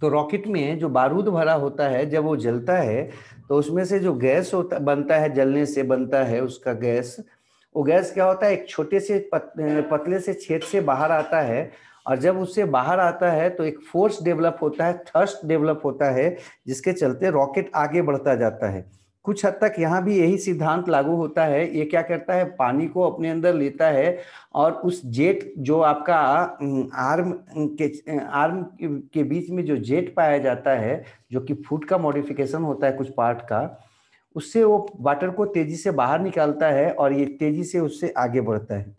तो रॉकेट में जो बारूद भरा होता है जब वो जलता है तो उसमें से जो गैस होता बनता है जलने से बनता है उसका गैस वो गैस क्या होता है एक छोटे से पत, पतले से छेद से बाहर आता है और जब उससे बाहर आता है तो एक फोर्स डेवलप होता है थर्स्ट डेवलप होता है जिसके चलते रॉकेट आगे बढ़ता जाता है कुछ हद तक यहाँ भी यही सिद्धांत लागू होता है ये क्या करता है पानी को अपने अंदर लेता है और उस जेट जो आपका आर्म के आर्म के बीच में जो जेट पाया जाता है जो कि फुट का मॉडिफिकेशन होता है कुछ पार्ट का उससे वो वाटर को तेजी से बाहर निकालता है और ये तेजी से उससे आगे बढ़ता है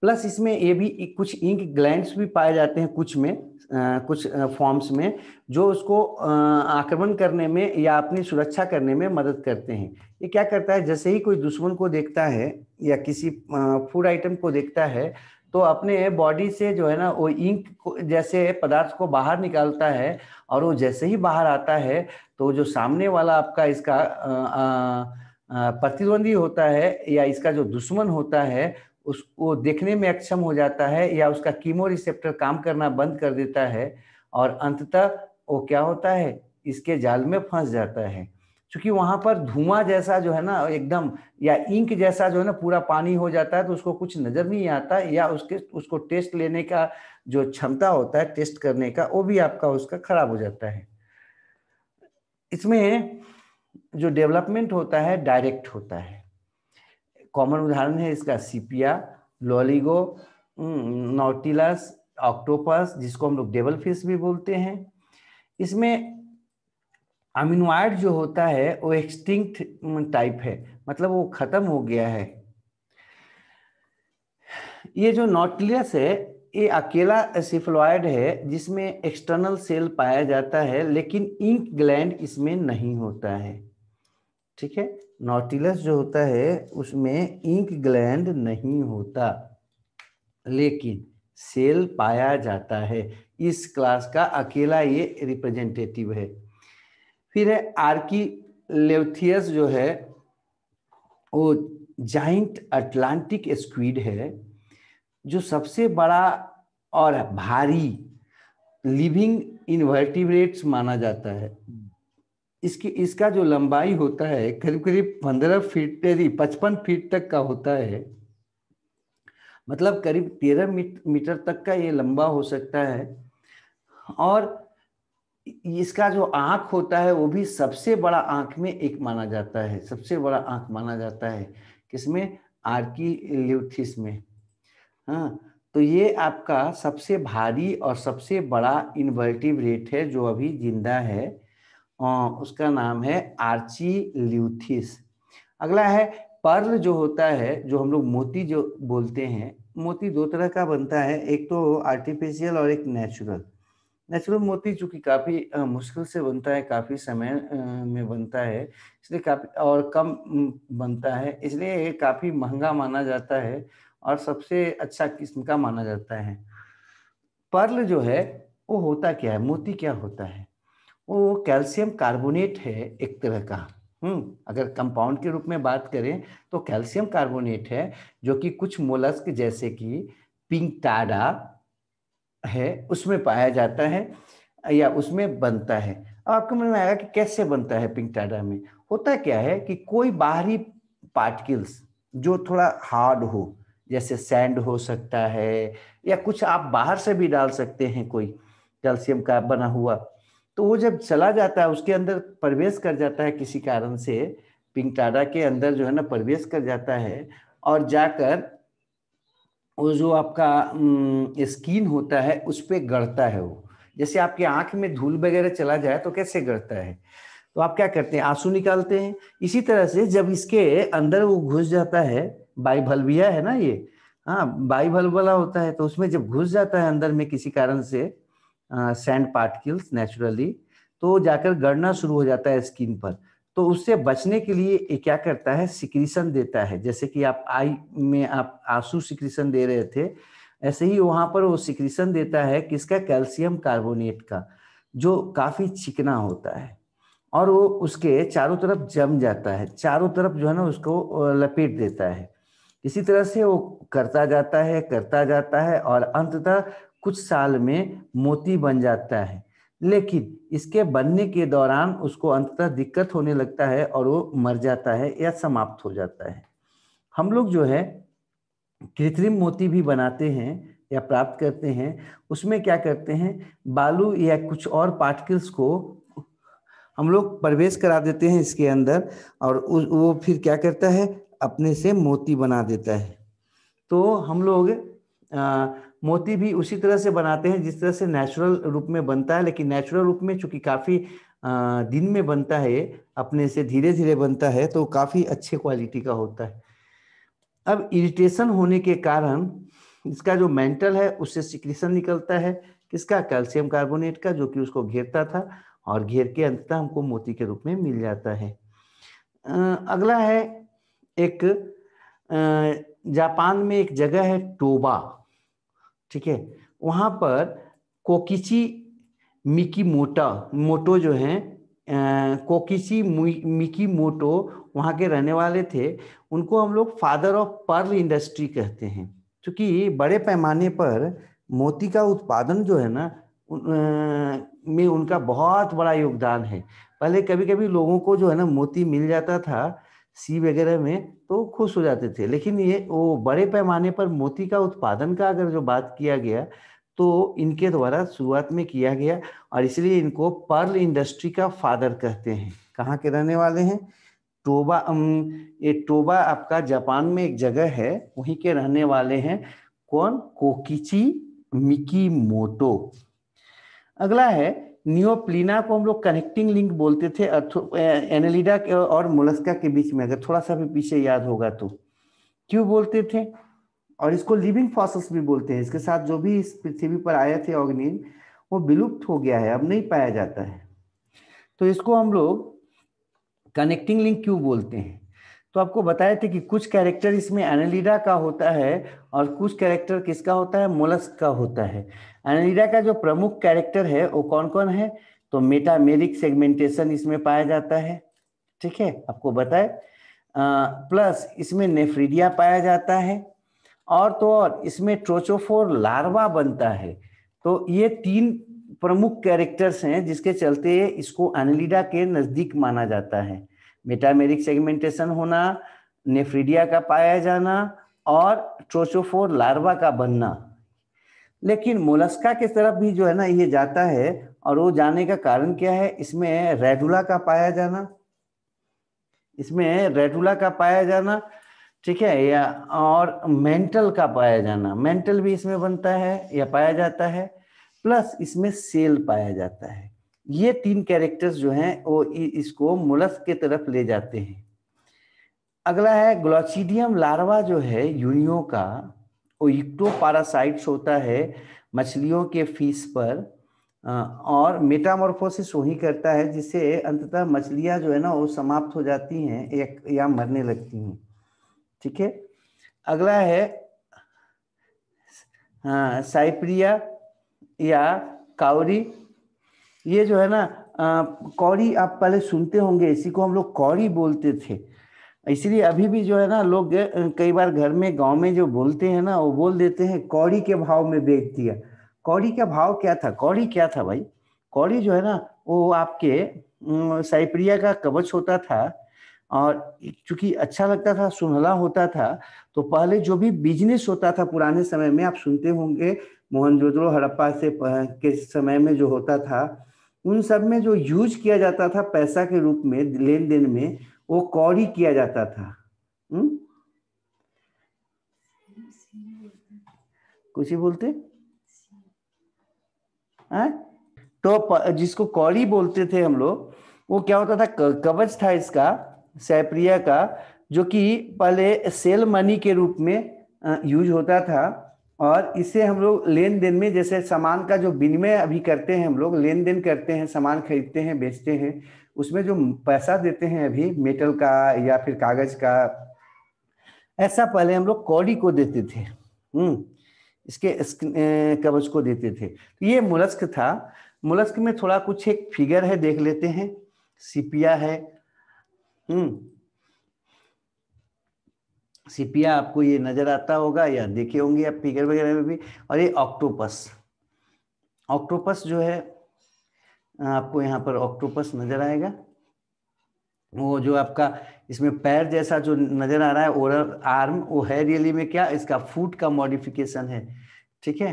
प्लस इसमें ये भी कुछ इंक ग्लैंड भी पाए जाते हैं कुछ में कुछ फॉर्म्स में जो उसको आक्रमण करने में या अपनी सुरक्षा करने में मदद करते हैं ये क्या करता है जैसे ही कोई दुश्मन को देखता है या किसी फूड आइटम को देखता है तो अपने बॉडी से जो है ना वो इंक जैसे पदार्थ को बाहर निकालता है और वो जैसे ही बाहर आता है तो जो सामने वाला आपका इसका प्रतिद्वंदी होता है या इसका जो दुश्मन होता है उस वो देखने में अक्षम हो जाता है या उसका कीमो रिसेप्टर काम करना बंद कर देता है और अंततः वो क्या होता है इसके जाल में फंस जाता है क्योंकि वहां पर धुआं जैसा जो है ना एकदम या इंक जैसा जो है ना पूरा पानी हो जाता है तो उसको कुछ नजर नहीं आता या उसके उसको टेस्ट लेने का जो क्षमता होता है टेस्ट करने का वो भी आपका उसका खराब हो जाता है इसमें जो डेवलपमेंट होता है डायरेक्ट होता है कॉमन उदाहरण है इसका सीपिया लोलिगो नोटिलस ऑक्टोपस जिसको हम लोग डेबल फिश भी बोलते हैं इसमें अमिनोइड जो होता है वो एक्सटिंक्ट टाइप है मतलब वो खत्म हो गया है ये जो नोटलियस है ये अकेला सिफ्लॉयड है जिसमें एक्सटर्नल सेल पाया जाता है लेकिन इंक ग्लैंड इसमें नहीं होता है ठीक है नॉटिलस जो होता है उसमें इंक ग्लैंड नहीं होता लेकिन सेल पाया जाता है इस क्लास का अकेला ये रिप्रेजेंटेटिव है फिर है आर्की लेवथियस जो है वो जाइंट अटलांटिक स्क्वीड है जो सबसे बड़ा और भारी लिविंग इन्वर्टिब्रेट्स माना जाता है इसकी इसका जो लंबाई होता है करीब करीब पंद्रह फीट पचपन फीट तक का होता है मतलब करीब तेरह मीटर तक का ये लंबा हो सकता है और इसका जो आँख होता है वो भी सबसे बड़ा आँख में एक माना जाता है सबसे बड़ा आँख माना जाता है किसमें आर्की ल्यूथिस में हाँ तो ये आपका सबसे भारी और सबसे बड़ा इन्वर्टिव रेट है जो अभी जिंदा है उसका नाम है आर्ची ल्यूथिस अगला है पर्ल जो होता है जो हम लोग मोती जो बोलते हैं मोती दो तरह का बनता है एक तो आर्टिफिशियल और एक नेचुरल नेचुरल मोती चूँकि काफ़ी मुश्किल से बनता है काफ़ी समय में बनता है इसलिए काफ़ी और कम बनता है इसलिए ये काफ़ी महंगा माना जाता है और सबसे अच्छा किस्म का माना जाता है पर्ल जो है वो होता क्या है मोती क्या होता है वो कैल्शियम कार्बोनेट है एक तरह का हम्म अगर कंपाउंड के रूप में बात करें तो कैल्शियम कार्बोनेट है जो कि कुछ मोलस्क जैसे कि पिंकटाडा है उसमें पाया जाता है या उसमें बनता है अब आपको मन में आएगा कि कैसे बनता है पिंकटाडा में होता क्या है कि कोई बाहरी पार्टिकल्स जो थोड़ा हार्ड हो जैसे सैंड हो सकता है या कुछ आप बाहर से भी डाल सकते हैं कोई कैल्शियम का बना हुआ तो वो जब चला जाता है उसके अंदर प्रवेश कर जाता है किसी कारण से टाड़ा के अंदर जो है ना प्रवेश कर जाता है और जाकर वो जो आपका स्किन होता है उस पर गढ़ता है वो जैसे आपकी आंख में धूल वगैरह चला जाए तो कैसे गढ़ता है तो आप क्या करते हैं आंसू निकालते हैं इसी तरह से जब इसके अंदर वो घुस जाता है बाइभलविया है ना ये हाँ बाई वाला होता है तो उसमें जब घुस जाता है अंदर में किसी कारण से सैंड पार्टिकल्स नेचुरली तो जाकर गड़ना शुरू हो जाता है स्किन पर तो उससे बचने के लिए ये क्या करता है सिक्रीशन देता है जैसे कि आप आई में आप आंसू सिक्रीशन दे रहे थे ऐसे ही वहां पर वो सिक्रीशन देता है किसका कैल्शियम कार्बोनेट का जो काफ़ी चिकना होता है और वो उसके चारों तरफ जम जाता है चारों तरफ जो है ना उसको लपेट देता है इसी तरह से वो करता जाता है करता जाता है और अंततः कुछ साल में मोती बन जाता है लेकिन इसके बनने के दौरान उसको अंततः दिक्कत होने लगता है और वो मर जाता है या समाप्त हो जाता है हम लोग जो है कृत्रिम मोती भी बनाते हैं या प्राप्त करते हैं उसमें क्या करते हैं बालू या कुछ और पार्टिकल्स को हम लोग प्रवेश करा देते हैं इसके अंदर और वो फिर क्या करता है अपने से मोती बना देता है तो हम लोग मोती भी उसी तरह से बनाते हैं जिस तरह से नेचुरल रूप में बनता है लेकिन नेचुरल रूप में चूंकि काफ़ी दिन में बनता है अपने से धीरे धीरे बनता है तो काफ़ी अच्छे क्वालिटी का होता है अब इरिटेशन होने के कारण इसका जो मेंटल है उससे सिक्रेशन निकलता है किसका कैल्शियम कार्बोनेट का जो कि उसको घेरता था और घेर के अंततः हमको मोती के रूप में मिल जाता है अगला है एक जापान में एक जगह है टोबा ठीक है वहाँ पर कोकिची मिकी मोटा मोटो जो हैं कोकिची मिकी मोटो वहाँ के रहने वाले थे उनको हम लोग फादर ऑफ पर्ल इंडस्ट्री कहते हैं क्योंकि बड़े पैमाने पर मोती का उत्पादन जो है ना में उनका बहुत बड़ा योगदान है पहले कभी कभी लोगों को जो है ना मोती मिल जाता था सी वगैरह में तो खुश हो जाते थे लेकिन ये वो बड़े पैमाने पर मोती का उत्पादन का अगर जो बात किया गया तो इनके द्वारा शुरुआत में किया गया और इसलिए इनको पर्ल इंडस्ट्री का फादर कहते हैं कहाँ के रहने वाले हैं टोबा ये टोबा आपका जापान में एक जगह है वहीं के रहने वाले हैं कौन कोकिची मिकी मोटो अगला है नियोप्लीना को हम लोग कनेक्टिंग लिंक बोलते थे एनेलिडा और मोलस्का के बीच में अगर थोड़ा सा भी पीछे याद होगा तो क्यों बोलते थे और इसको लिविंग फॉसल्स भी बोलते हैं इसके साथ जो भी इस पृथ्वी पर आए थे ऑर्गेनिज्म वो विलुप्त हो गया है अब नहीं पाया जाता है तो इसको हम लोग कनेक्टिंग लिंक क्यों बोलते हैं तो आपको बताए थे कि कुछ कैरेक्टर इसमें एनेलिडा का होता है और कुछ कैरेक्टर किसका होता है मोलस्क का होता है एनालिडा का जो प्रमुख कैरेक्टर है वो कौन कौन है तो मेटामेरिक सेगमेंटेशन इसमें पाया जाता है ठीक है आपको बताए प्लस इसमें नेफ्रीडिया पाया जाता है और तो और इसमें ट्रोचोफोर लार्वा बनता है तो ये तीन प्रमुख कैरेक्टर्स हैं जिसके चलते इसको एनालिडा के नज़दीक माना जाता है मेटामेरिक सेगमेंटेशन होना नेफ्रीडिया का पाया जाना और ट्रोचोफोर लार्वा का बनना लेकिन मोलस्का के तरफ भी जो है ना ये जाता है और वो जाने का कारण क्या है इसमें रेडुला का पाया जाना इसमें रेडुला का पाया जाना ठीक है या और मेंटल का पाया जाना मेंटल भी इसमें बनता है या पाया जाता है प्लस इसमें सेल पाया जाता है ये तीन कैरेक्टर्स जो हैं वो इसको मुलस के तरफ ले जाते हैं अगला है ग्लोचिडियम लार्वा जो है यूनियो का पारासाइट्स होता है मछलियों के फीस पर और मेटामोरफोसिस वही करता है जिससे अंततः मछलियाँ जो है ना वो समाप्त हो जाती हैं या मरने लगती हैं ठीक है अगला है हाँ साइप्रिया या कावरी ये जो है ना कौड़ी आप पहले सुनते होंगे इसी को हम लोग कौड़ी बोलते थे इसलिए अभी भी जो है ना लोग कई बार घर में गांव में जो बोलते हैं ना वो बोल देते हैं कौड़ी के भाव में बेच दिया कौड़ी का भाव क्या था कौड़ी क्या था भाई कौड़ी जो है ना वो आपके साइप्रिया का कवच होता था और चूंकि अच्छा लगता था सुनहला होता था तो पहले जो भी बिजनेस होता था पुराने समय में आप सुनते होंगे मोहनजोदड़ो हड़प्पा से के समय में जो होता था उन सब में जो यूज किया जाता था पैसा के रूप में लेन देन में वो कौड़ी किया जाता था हुँ? हम्म? कुछ ही बोलते हैं हाँ? तो जिसको कौड़ी बोलते थे हम लोग वो क्या होता था कवच था इसका सैप्रिया का जो कि पहले सेल मनी के रूप में यूज होता था और इसे हम लोग लेन देन में जैसे सामान का जो विनिमय अभी करते हैं हम लोग लेन देन करते हैं सामान खरीदते हैं बेचते हैं उसमें जो पैसा देते हैं अभी मेटल का या फिर कागज का ऐसा पहले हम लोग कौड़ी को देते थे हम्म इसके कवच को देते थे तो ये मुलस्क था मुलस्क में थोड़ा कुछ एक फिगर है देख लेते हैं सीपिया है हम्म सिपिया आपको ये नजर आता होगा या देखे होंगे आप फिगर वगैरह में भी और ये ऑक्टोपस ऑक्टोपस जो है आपको यहाँ पर ऑक्टोपस नजर आएगा वो जो आपका इसमें पैर जैसा जो नजर आ रहा है ओरल आर्म वो है रियली में क्या इसका फूट का मॉडिफिकेशन है ठीक है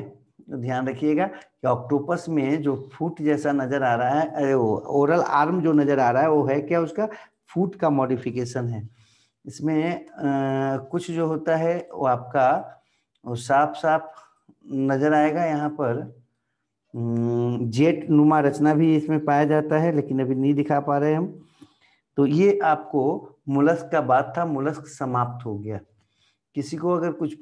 तो ध्यान रखिएगा कि ऑक्टोपस में जो फूट जैसा नजर आ रहा है अरे वो ओरल आर्म जो नजर आ रहा है वो है क्या उसका फूट का मॉडिफिकेशन है इसमें आ, कुछ जो होता है वो आपका वो साफ साफ नजर आएगा यहाँ पर जेट नुमा रचना भी इसमें पाया जाता है लेकिन अभी नहीं दिखा पा रहे हम तो ये आपको मुलस्क का बात था मुलस्क समाप्त हो गया किसी को अगर कुछ